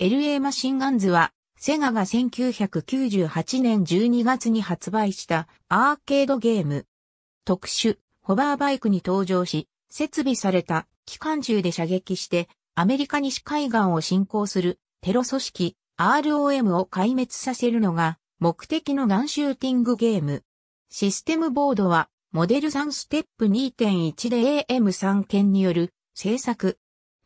LA マシンガンズは、セガが1998年12月に発売したアーケードゲーム。特殊、ホバーバイクに登場し、設備された機関銃で射撃して、アメリカ西海岸を侵攻するテロ組織 ROM を壊滅させるのが目的のガンシューティングゲーム。システムボードはモデル3ステップ2.1で AM3 件による制作、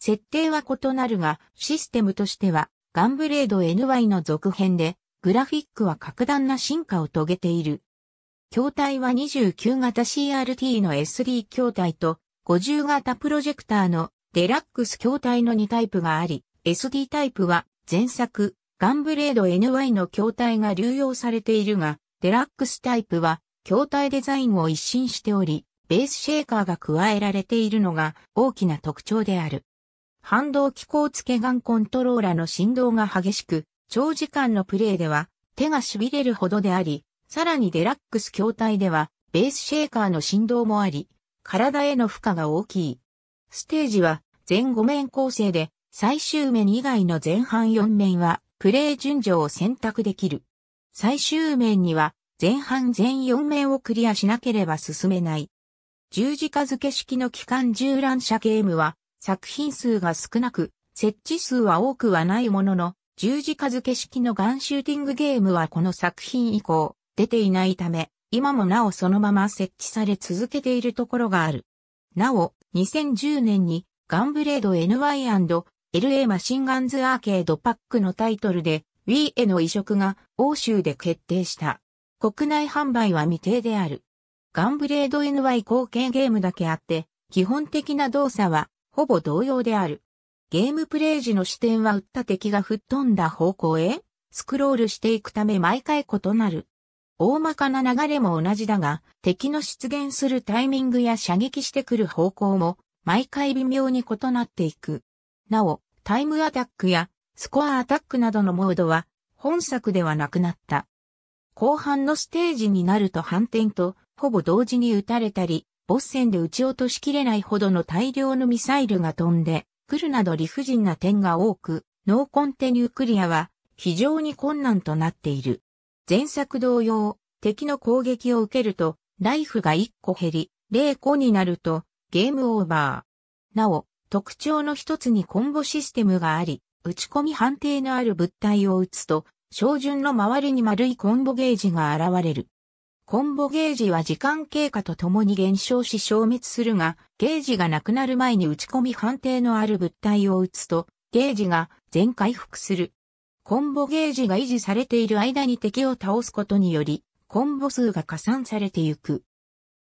設定は異なるが、システムとしては、ガンブレード NY の続編で、グラフィックは格段な進化を遂げている。筐体は29型 CRT の SD 筐体と50型プロジェクターのデラックス筐体の2タイプがあり、SD タイプは前作ガンブレード NY の筐体が流用されているが、デラックスタイプは筐体デザインを一新しており、ベースシェーカーが加えられているのが大きな特徴である。反動機構付けガンコントローラの振動が激しく、長時間のプレイでは手が痺れるほどであり、さらにデラックス筐体ではベースシェーカーの振動もあり、体への負荷が大きい。ステージは全5面構成で、最終面以外の前半4面はプレイ順序を選択できる。最終面には前半全4面をクリアしなければ進めない。十字架付け式の機関銃乱射ゲームは作品数が少なく、設置数は多くはないものの、十字架付け式のガンシューティングゲームはこの作品以降、出ていないため、今もなおそのまま設置され続けているところがある。なお、2010年に、ガンブレード NY&LA マシンガンズアーケードパックのタイトルで、Wii への移植が欧州で決定した。国内販売は未定である。ガンブレード NY 後継ゲームだけあって、基本的な動作はほぼ同様である。ゲームプレイ時の視点は撃った敵が吹っ飛んだ方向へスクロールしていくため毎回異なる。大まかな流れも同じだが、敵の出現するタイミングや射撃してくる方向も毎回微妙に異なっていく。なお、タイムアタックやスコアアタックなどのモードは本作ではなくなった。後半のステージになると反転とほぼ同時に撃たれたり、ボ戦で撃ち落としきれないほどの大量のミサイルが飛んでくるなど理不尽な点が多く、ノーコンテニュークリアは非常に困難となっている。前作同様、敵の攻撃を受けると、ライフが1個減り、0個になると、ゲームオーバー。なお、特徴の一つにコンボシステムがあり、打ち込み判定のある物体を撃つと、照準の周りに丸いコンボゲージが現れる。コンボゲージは時間経過とともに減少し消滅するが、ゲージがなくなる前に打ち込み判定のある物体を打つと、ゲージが全回復する。コンボゲージが維持されている間に敵を倒すことにより、コンボ数が加算されていく。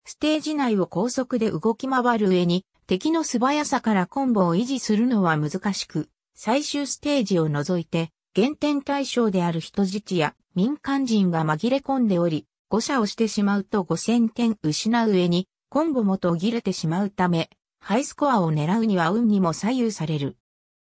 ステージ内を高速で動き回る上に、敵の素早さからコンボを維持するのは難しく、最終ステージを除いて、減点対象である人質や民間人が紛れ込んでおり、誤射をしてしまうと5000点失う上に、コンボも途切れてしまうため、ハイスコアを狙うには運にも左右される。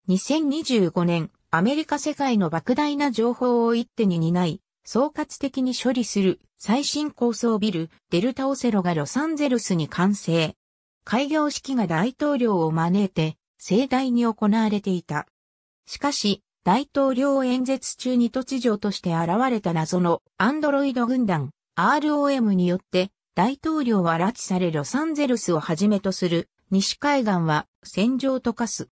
2025年、アメリカ世界の莫大な情報を一手に担い、総括的に処理する最新高層ビル、デルタオセロがロサンゼルスに完成。開業式が大統領を招いて、盛大に行われていた。しかし、大統領演説中に突如として現れた謎のアンドロイド軍団、ROM によって大統領は拉致されロサンゼルスをはじめとする西海岸は戦場と化す。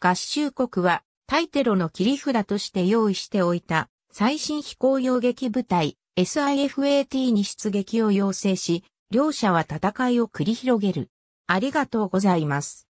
合衆国は対テロの切り札として用意しておいた最新飛行用撃部隊 SIFAT に出撃を要請し、両者は戦いを繰り広げる。ありがとうございます。